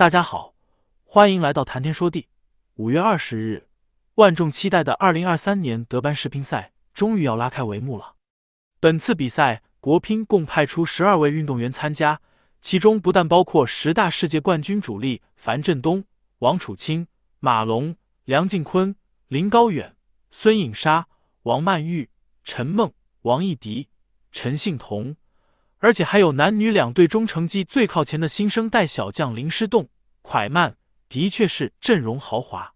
大家好，欢迎来到谈天说地。五月二十日，万众期待的二零二三年德班世乒赛终于要拉开帷幕了。本次比赛，国乒共派出十二位运动员参加，其中不但包括十大世界冠军主力樊振东、王楚钦、马龙、梁靖昆、林高远、孙颖莎、王曼玉、陈梦、王艺迪、陈幸同。而且还有男女两队中成绩最靠前的新生代小将林诗栋、蒯曼，的确是阵容豪华。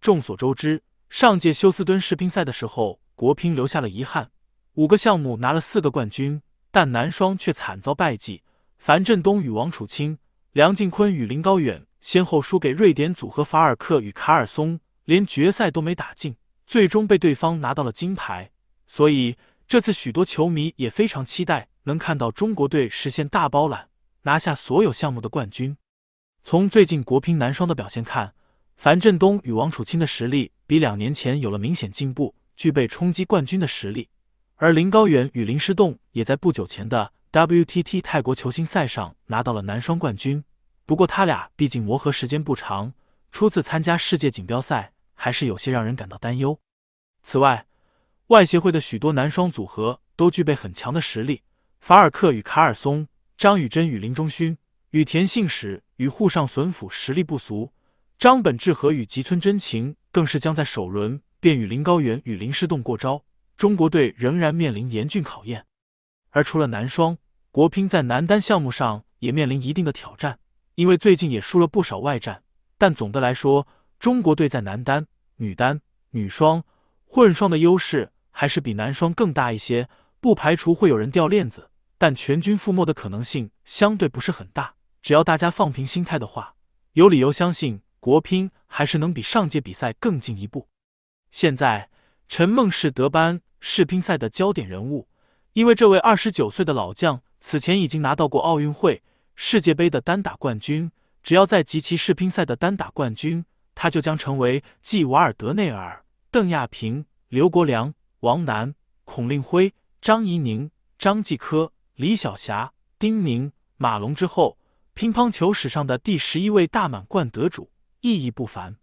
众所周知，上届休斯敦世乒赛的时候，国乒留下了遗憾，五个项目拿了四个冠军，但男双却惨遭败绩，樊振东与王楚钦、梁靖昆与林高远先后输给瑞典组合法尔克与卡尔松，连决赛都没打进，最终被对方拿到了金牌。所以这次许多球迷也非常期待。能看到中国队实现大包揽，拿下所有项目的冠军。从最近国乒男双的表现看，樊振东与王楚钦的实力比两年前有了明显进步，具备冲击冠军的实力。而林高远与林诗栋也在不久前的 WTT 泰国球星赛上拿到了男双冠军。不过他俩毕竟磨合时间不长，初次参加世界锦标赛，还是有些让人感到担忧。此外，外协会的许多男双组合都具备很强的实力。法尔克与卡尔松，张宇珍与林中勋，与田信史与沪上隼辅实力不俗，张本智和与吉村真晴更是将在首轮便与林高远与林诗栋过招。中国队仍然面临严峻考验。而除了男双，国乒在男单项目上也面临一定的挑战，因为最近也输了不少外战。但总的来说，中国队在男单、女单、女双、混双的优势还是比男双更大一些，不排除会有人掉链子。但全军覆没的可能性相对不是很大，只要大家放平心态的话，有理由相信国乒还是能比上届比赛更进一步。现在，陈梦是德班世乒赛的焦点人物，因为这位二十九岁的老将此前已经拿到过奥运会、世界杯的单打冠军。只要在集齐世乒赛的单打冠军，他就将成为继瓦尔德内尔、邓亚萍、刘国梁、王楠、孔令辉、张怡宁、张继科。李晓霞、丁宁、马龙之后，乒乓球史上的第十一位大满贯得主，意义不凡。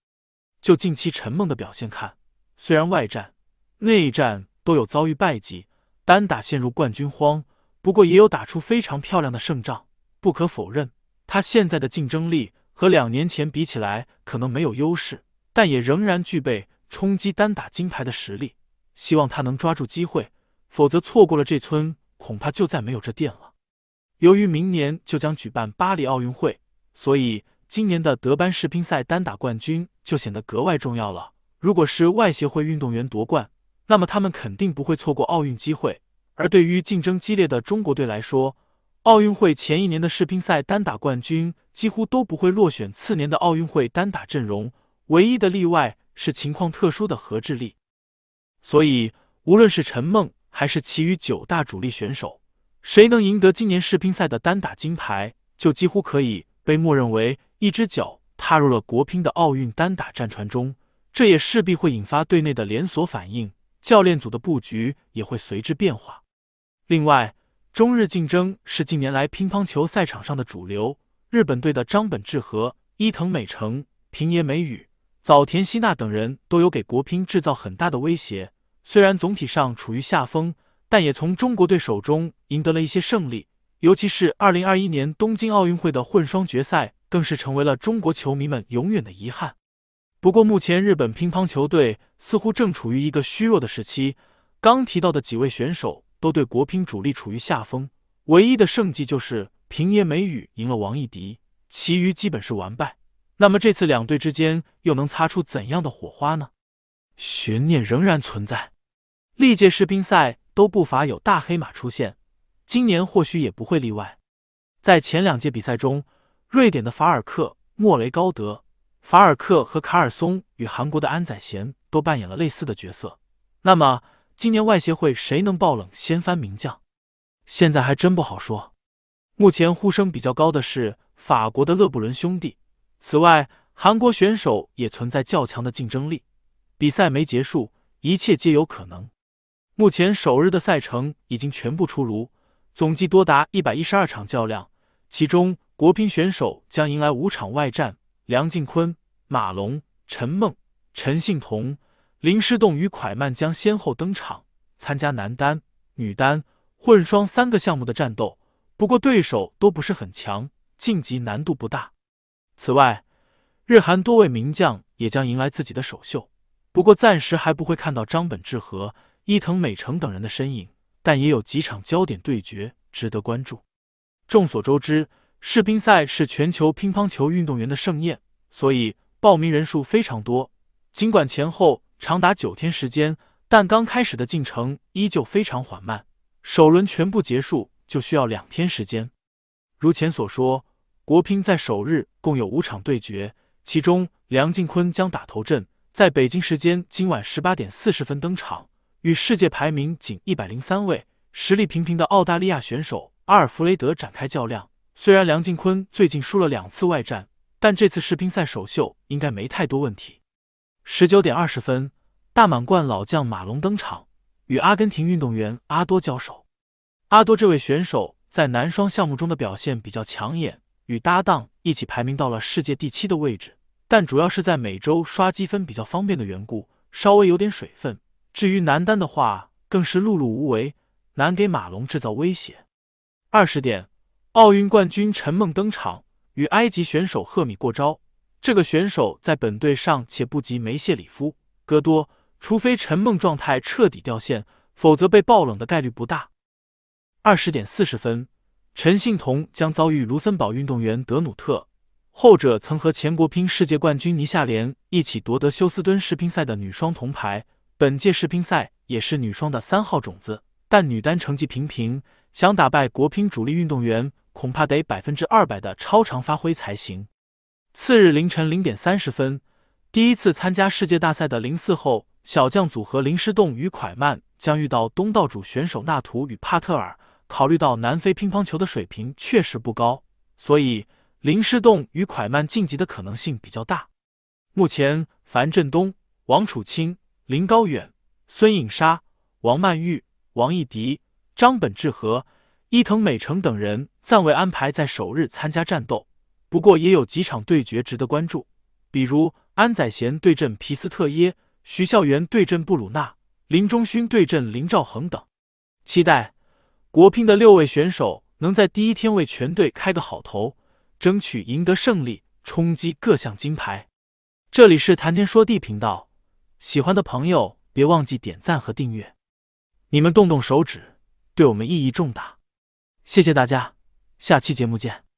就近期陈梦的表现看，虽然外战、内战都有遭遇败绩，单打陷入冠军荒，不过也有打出非常漂亮的胜仗。不可否认，他现在的竞争力和两年前比起来可能没有优势，但也仍然具备冲击单打金牌的实力。希望他能抓住机会，否则错过了这村。恐怕就再没有这店了。由于明年就将举办巴黎奥运会，所以今年的德班世乒赛单打冠军就显得格外重要了。如果是外协会运动员夺冠，那么他们肯定不会错过奥运机会。而对于竞争激烈的中国队来说，奥运会前一年的世乒赛单打冠军几乎都不会落选次年的奥运会单打阵容。唯一的例外是情况特殊的何志丽。所以，无论是陈梦。还是其余九大主力选手，谁能赢得今年世乒赛的单打金牌，就几乎可以被默认为一只脚踏入了国乒的奥运单打战船中。这也势必会引发队内的连锁反应，教练组的布局也会随之变化。另外，中日竞争是近年来乒乓球赛场上的主流。日本队的张本智和、伊藤美诚、平野美宇、早田希娜等人，都有给国乒制造很大的威胁。虽然总体上处于下风，但也从中国队手中赢得了一些胜利，尤其是2021年东京奥运会的混双决赛，更是成为了中国球迷们永远的遗憾。不过，目前日本乒乓球队似乎正处于一个虚弱的时期，刚提到的几位选手都对国乒主力处于下风，唯一的胜绩就是平野美宇赢了王艺迪，其余基本是完败。那么，这次两队之间又能擦出怎样的火花呢？悬念仍然存在。历届世乒赛都不乏有大黑马出现，今年或许也不会例外。在前两届比赛中，瑞典的法尔克、莫雷高德、法尔克和卡尔松与韩国的安宰贤都扮演了类似的角色。那么，今年外协会谁能爆冷掀翻名将？现在还真不好说。目前呼声比较高的是法国的勒布伦兄弟，此外，韩国选手也存在较强的竞争力。比赛没结束，一切皆有可能。目前首日的赛程已经全部出炉，总计多达一百一十二场较量，其中国乒选手将迎来五场外战。梁靖昆、马龙、陈梦、陈幸同、林诗栋与蒯曼将先后登场，参加男单、女单、混双三个项目的战斗。不过对手都不是很强，晋级难度不大。此外，日韩多位名将也将迎来自己的首秀，不过暂时还不会看到张本智和。伊藤美诚等人的身影，但也有几场焦点对决值得关注。众所周知，世乒赛是全球乒乓球运动员的盛宴，所以报名人数非常多。尽管前后长达九天时间，但刚开始的进程依旧非常缓慢。首轮全部结束就需要两天时间。如前所说，国乒在首日共有五场对决，其中梁靖昆将打头阵，在北京时间今晚十八点四十分登场。与世界排名仅一百零三位、实力平平的澳大利亚选手阿尔弗雷德展开较量。虽然梁靖昆最近输了两次外战，但这次世乒赛首秀应该没太多问题。十九点二十分，大满贯老将马龙登场，与阿根廷运动员阿多交手。阿多这位选手在男双项目中的表现比较抢眼，与搭档一起排名到了世界第七的位置，但主要是在每周刷积分比较方便的缘故，稍微有点水分。至于男单的话，更是碌碌无为，难给马龙制造威胁。二十点，奥运冠军陈梦登场，与埃及选手赫米过招。这个选手在本队尚且不及梅谢里夫、戈多，除非陈梦状态彻底掉线，否则被爆冷的概率不大。二十点四十分，陈幸同将遭遇卢森堡运动员德努特，后者曾和前国乒世界冠军倪夏莲一起夺得休斯敦世乒赛的女双铜牌。本届世乒赛也是女双的三号种子，但女单成绩平平，想打败国乒主力运动员，恐怕得百分之二百的超常发挥才行。次日凌晨零点三十分，第一次参加世界大赛的零四后小将组合林诗栋与蒯曼将遇到东道主选手纳图与帕特尔。考虑到南非乒乓球的水平确实不高，所以林诗栋与蒯曼晋级的可能性比较大。目前，樊振东、王楚钦。林高远、孙颖莎、王曼玉、王艺迪、张本智和、伊藤美诚等人暂未安排在首日参加战斗，不过也有几场对决值得关注，比如安宰贤对阵皮斯特耶、徐孝元对阵布鲁纳、林中勋对阵林兆恒等。期待国乒的六位选手能在第一天为全队开个好头，争取赢得胜利，冲击各项金牌。这里是谈天说地频道。喜欢的朋友别忘记点赞和订阅，你们动动手指对我们意义重大，谢谢大家，下期节目见。